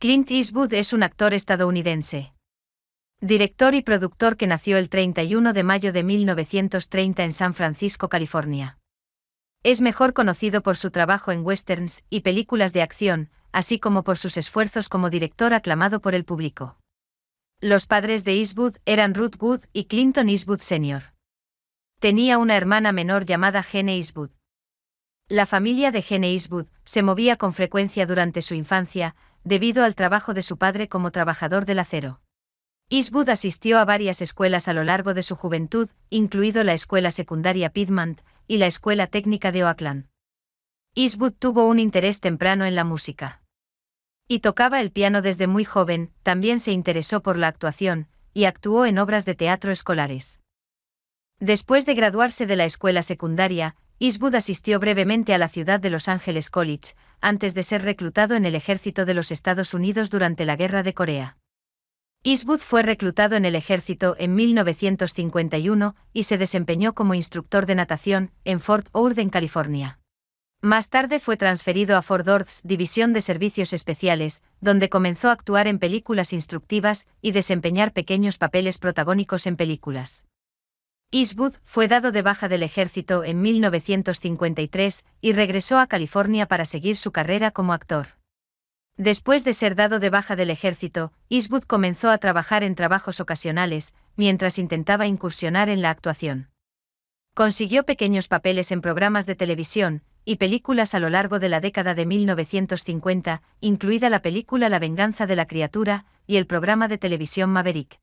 Clint Eastwood es un actor estadounidense. Director y productor que nació el 31 de mayo de 1930 en San Francisco, California. Es mejor conocido por su trabajo en westerns y películas de acción, así como por sus esfuerzos como director aclamado por el público. Los padres de Eastwood eran Ruth Wood y Clinton Eastwood Sr. Tenía una hermana menor llamada Gene Eastwood. La familia de Gene Eastwood se movía con frecuencia durante su infancia, debido al trabajo de su padre como trabajador del acero. Eastwood asistió a varias escuelas a lo largo de su juventud, incluido la escuela secundaria Piedmont y la escuela técnica de Oakland. Eastwood tuvo un interés temprano en la música. Y tocaba el piano desde muy joven, también se interesó por la actuación, y actuó en obras de teatro escolares. Después de graduarse de la escuela secundaria, Eastwood asistió brevemente a la ciudad de Los Ángeles College, antes de ser reclutado en el ejército de los Estados Unidos durante la Guerra de Corea. Eastwood fue reclutado en el ejército en 1951 y se desempeñó como instructor de natación en Fort en California. Más tarde fue transferido a Fort Ord's División de Servicios Especiales, donde comenzó a actuar en películas instructivas y desempeñar pequeños papeles protagónicos en películas. Eastwood fue dado de baja del ejército en 1953 y regresó a California para seguir su carrera como actor. Después de ser dado de baja del ejército, Eastwood comenzó a trabajar en trabajos ocasionales, mientras intentaba incursionar en la actuación. Consiguió pequeños papeles en programas de televisión y películas a lo largo de la década de 1950, incluida la película La venganza de la criatura y el programa de televisión Maverick.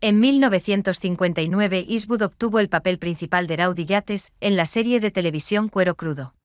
En 1959 Eastwood obtuvo el papel principal de Rowdy Yates en la serie de televisión Cuero Crudo.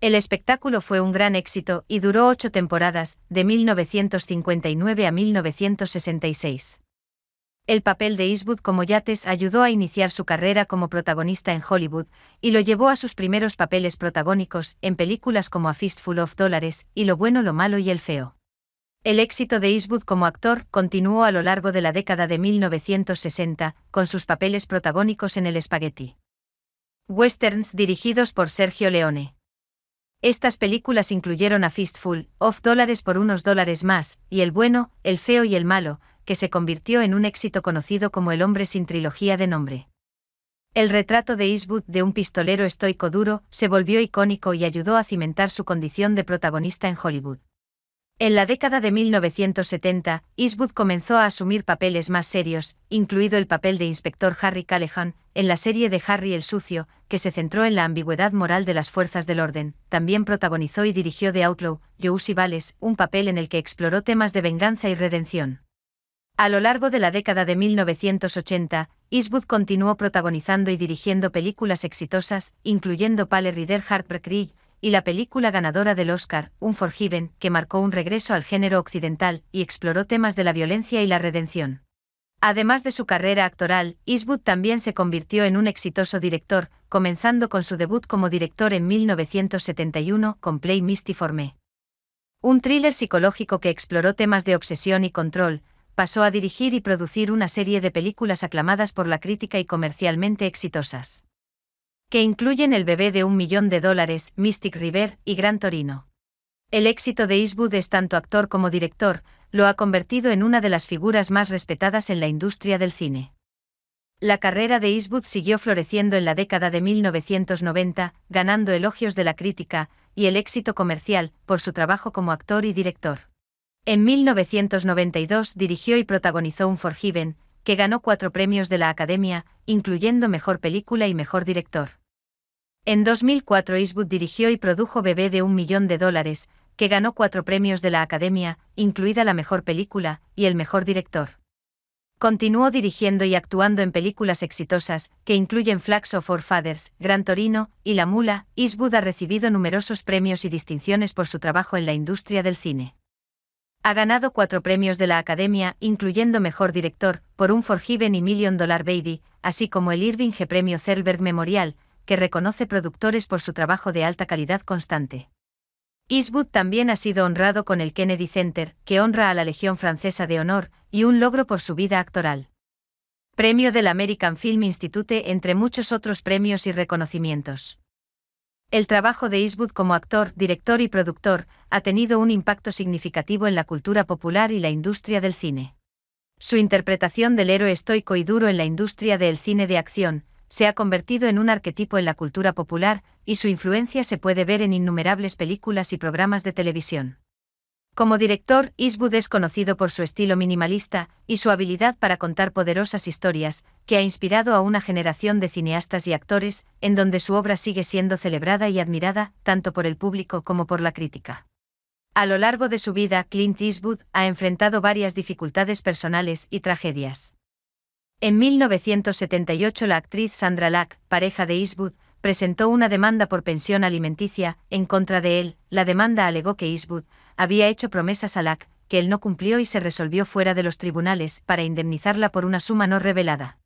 El espectáculo fue un gran éxito y duró ocho temporadas, de 1959 a 1966. El papel de Eastwood como Yates ayudó a iniciar su carrera como protagonista en Hollywood y lo llevó a sus primeros papeles protagónicos en películas como A Fistful of Dollars y Lo bueno, lo malo y el feo. El éxito de Eastwood como actor continuó a lo largo de la década de 1960, con sus papeles protagónicos en el Spaghetti. Westerns dirigidos por Sergio Leone. Estas películas incluyeron a Fistful, Off Dólares por unos dólares más, y El bueno, El feo y El malo, que se convirtió en un éxito conocido como El hombre sin trilogía de nombre. El retrato de Eastwood de un pistolero estoico duro se volvió icónico y ayudó a cimentar su condición de protagonista en Hollywood. En la década de 1970, Eastwood comenzó a asumir papeles más serios, incluido el papel de inspector Harry Callahan, en la serie de Harry el Sucio, que se centró en la ambigüedad moral de las fuerzas del orden. También protagonizó y dirigió The Outlaw, Joe Vales, un papel en el que exploró temas de venganza y redención. A lo largo de la década de 1980, Eastwood continuó protagonizando y dirigiendo películas exitosas, incluyendo Pale Rider, Heartbreak Krieg, y la película ganadora del Oscar, Forgiven, que marcó un regreso al género occidental y exploró temas de la violencia y la redención. Además de su carrera actoral, Eastwood también se convirtió en un exitoso director, comenzando con su debut como director en 1971 con Play Misty for Me. Un thriller psicológico que exploró temas de obsesión y control, pasó a dirigir y producir una serie de películas aclamadas por la crítica y comercialmente exitosas que incluyen El bebé de un millón de dólares, Mystic River y Gran Torino. El éxito de Eastwood es tanto actor como director, lo ha convertido en una de las figuras más respetadas en la industria del cine. La carrera de Eastwood siguió floreciendo en la década de 1990, ganando elogios de la crítica, y el éxito comercial, por su trabajo como actor y director. En 1992 dirigió y protagonizó Un Forgiven, que ganó cuatro premios de la Academia, incluyendo Mejor Película y Mejor Director. En 2004 Eastwood dirigió y produjo Bebé de un millón de dólares, que ganó cuatro premios de la Academia, incluida la mejor película y el mejor director. Continuó dirigiendo y actuando en películas exitosas, que incluyen Flags of Our Fathers, Gran Torino y La Mula. Eastwood ha recibido numerosos premios y distinciones por su trabajo en la industria del cine. Ha ganado cuatro premios de la Academia, incluyendo Mejor Director, por un Forgiven y Million Dollar Baby, así como el Irving G. Premio Zellberg Memorial, que reconoce productores por su trabajo de alta calidad constante. Eastwood también ha sido honrado con el Kennedy Center, que honra a la Legión Francesa de Honor, y un logro por su vida actoral. Premio del American Film Institute entre muchos otros premios y reconocimientos. El trabajo de Eastwood como actor, director y productor ha tenido un impacto significativo en la cultura popular y la industria del cine. Su interpretación del héroe estoico y duro en la industria del cine de acción se ha convertido en un arquetipo en la cultura popular, y su influencia se puede ver en innumerables películas y programas de televisión. Como director, Eastwood es conocido por su estilo minimalista y su habilidad para contar poderosas historias, que ha inspirado a una generación de cineastas y actores, en donde su obra sigue siendo celebrada y admirada, tanto por el público como por la crítica. A lo largo de su vida, Clint Eastwood ha enfrentado varias dificultades personales y tragedias. En 1978 la actriz Sandra Lack, pareja de Eastwood, presentó una demanda por pensión alimenticia en contra de él. La demanda alegó que Eastwood había hecho promesas a Lack que él no cumplió y se resolvió fuera de los tribunales para indemnizarla por una suma no revelada.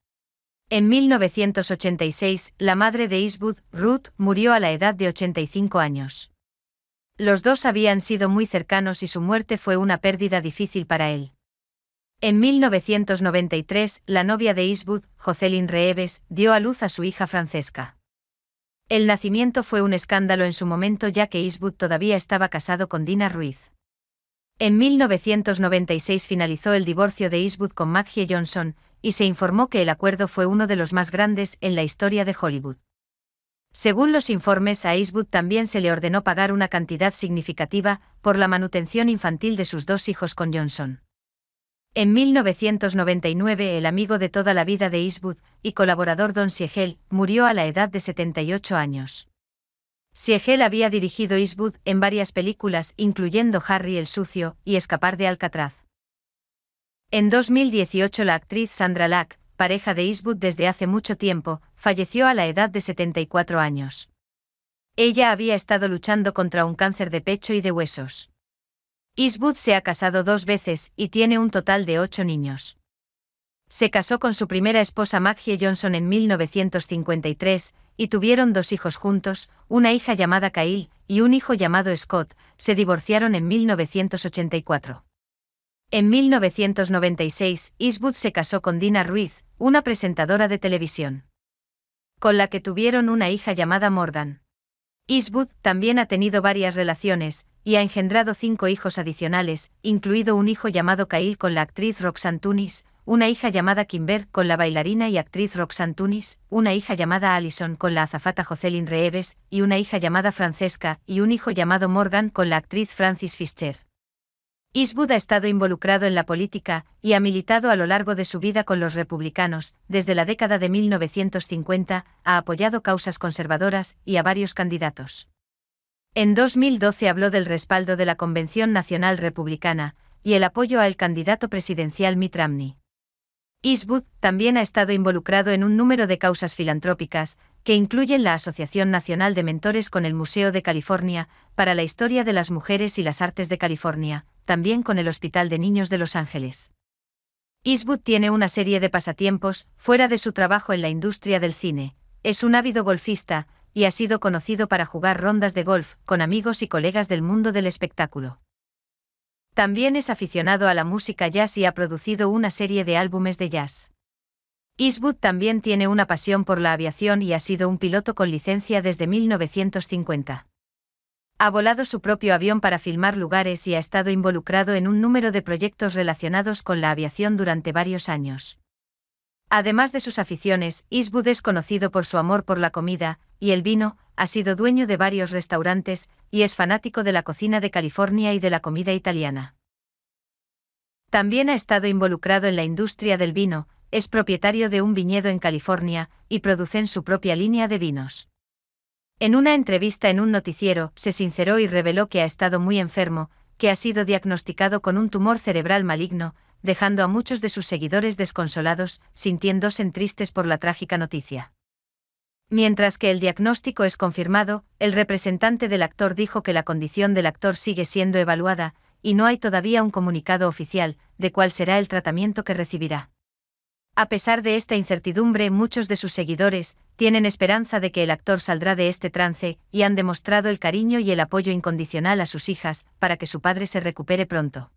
En 1986, la madre de Eastwood, Ruth, murió a la edad de 85 años. Los dos habían sido muy cercanos y su muerte fue una pérdida difícil para él. En 1993, la novia de Eastwood, Jocelyn Reeves, dio a luz a su hija Francesca. El nacimiento fue un escándalo en su momento ya que Eastwood todavía estaba casado con Dina Ruiz. En 1996 finalizó el divorcio de Eastwood con Maggie Johnson, y se informó que el acuerdo fue uno de los más grandes en la historia de Hollywood. Según los informes, a Eastwood también se le ordenó pagar una cantidad significativa por la manutención infantil de sus dos hijos con Johnson. En 1999 el amigo de toda la vida de Eastwood y colaborador Don Siegel murió a la edad de 78 años. Siegel había dirigido Eastwood en varias películas incluyendo Harry el Sucio y Escapar de Alcatraz. En 2018 la actriz Sandra Lack, pareja de Eastwood desde hace mucho tiempo, falleció a la edad de 74 años. Ella había estado luchando contra un cáncer de pecho y de huesos. Eastwood se ha casado dos veces y tiene un total de ocho niños. Se casó con su primera esposa Maggie Johnson en 1953 y tuvieron dos hijos juntos, una hija llamada Kyle y un hijo llamado Scott, se divorciaron en 1984. En 1996, Eastwood se casó con Dina Ruiz, una presentadora de televisión. Con la que tuvieron una hija llamada Morgan. Eastwood también ha tenido varias relaciones, y ha engendrado cinco hijos adicionales, incluido un hijo llamado Kyle con la actriz Roxanne Tunis, una hija llamada Kimber con la bailarina y actriz Roxanne Tunis, una hija llamada Allison con la azafata Jocelyn Reeves, y una hija llamada Francesca, y un hijo llamado Morgan con la actriz Francis Fischer. Eastwood ha estado involucrado en la política y ha militado a lo largo de su vida con los republicanos. Desde la década de 1950 ha apoyado causas conservadoras y a varios candidatos. En 2012 habló del respaldo de la Convención Nacional Republicana y el apoyo al candidato presidencial Mitt Romney. Eastwood también ha estado involucrado en un número de causas filantrópicas, que incluyen la Asociación Nacional de Mentores con el Museo de California, para la Historia de las Mujeres y las Artes de California, también con el Hospital de Niños de Los Ángeles. Eastwood tiene una serie de pasatiempos, fuera de su trabajo en la industria del cine. Es un ávido golfista, y ha sido conocido para jugar rondas de golf con amigos y colegas del mundo del espectáculo. También es aficionado a la música jazz y ha producido una serie de álbumes de jazz. Eastwood también tiene una pasión por la aviación y ha sido un piloto con licencia desde 1950. Ha volado su propio avión para filmar lugares y ha estado involucrado en un número de proyectos relacionados con la aviación durante varios años. Además de sus aficiones, Eastwood es conocido por su amor por la comida y el vino, ha sido dueño de varios restaurantes y es fanático de la cocina de California y de la comida italiana. También ha estado involucrado en la industria del vino, es propietario de un viñedo en California y producen su propia línea de vinos. En una entrevista en un noticiero, se sinceró y reveló que ha estado muy enfermo, que ha sido diagnosticado con un tumor cerebral maligno, dejando a muchos de sus seguidores desconsolados, sintiéndose tristes por la trágica noticia. Mientras que el diagnóstico es confirmado, el representante del actor dijo que la condición del actor sigue siendo evaluada, y no hay todavía un comunicado oficial de cuál será el tratamiento que recibirá. A pesar de esta incertidumbre, muchos de sus seguidores tienen esperanza de que el actor saldrá de este trance y han demostrado el cariño y el apoyo incondicional a sus hijas para que su padre se recupere pronto.